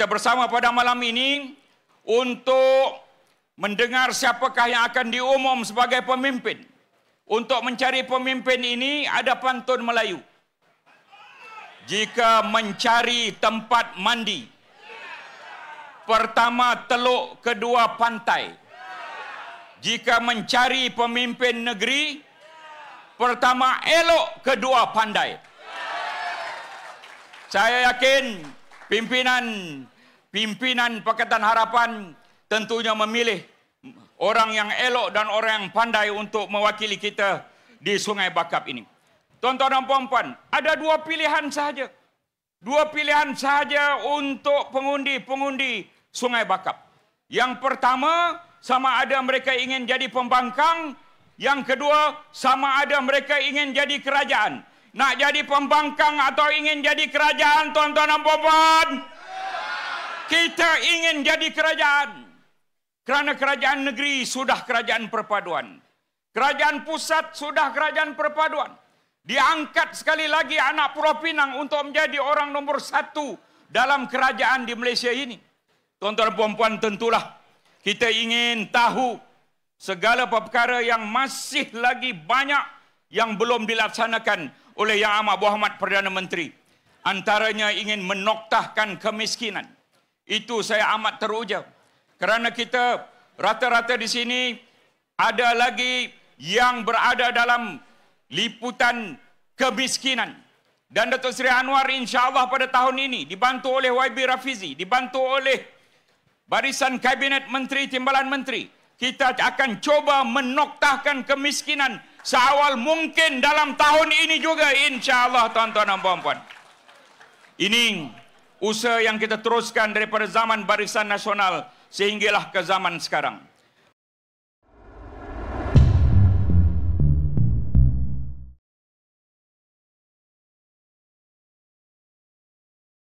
kita bersama pada malam ini untuk mendengar siapakah yang akan diumum sebagai pemimpin. Untuk mencari pemimpin ini ada pantun Melayu. Jika mencari tempat mandi, pertama teluk, kedua pantai. Jika mencari pemimpin negeri, pertama elok, kedua pandai. Saya yakin pimpinan pimpinan Pakatan Harapan tentunya memilih orang yang elok dan orang yang pandai untuk mewakili kita di Sungai Bakap ini. Tuan-tuan dan puan-puan, ada dua pilihan sahaja. Dua pilihan sahaja untuk pengundi-pengundi Sungai Bakap. Yang pertama, sama ada mereka ingin jadi pembangkang. Yang kedua, sama ada mereka ingin jadi kerajaan nak jadi pembangkang atau ingin jadi kerajaan tuan-tuan dan puan-puan? Kita ingin jadi kerajaan. Kerana kerajaan negeri sudah kerajaan perpaduan. Kerajaan pusat sudah kerajaan perpaduan. Diangkat sekali lagi anak Pulau Pinang untuk menjadi orang nomor satu dalam kerajaan di Malaysia ini. Tuan-tuan dan puan-puan tentulah kita ingin tahu segala perkara yang masih lagi banyak yang belum dilaksanakan oleh Yang Amat Muhammad Perdana Menteri. Antaranya ingin menoktahkan kemiskinan. Itu saya amat teruja. Kerana kita rata-rata di sini ada lagi yang berada dalam liputan kemiskinan. Dan Datuk Seri Anwar insyaAllah pada tahun ini dibantu oleh YB Rafizi, dibantu oleh barisan Kabinet Menteri, Timbalan Menteri. Kita akan cuba menoktahkan kemiskinan seawal mungkin dalam tahun ini juga insyaallah tuan-tuan dan puan-puan. Ini usaha yang kita teruskan daripada zaman Barisan Nasional sehinggalah ke zaman sekarang.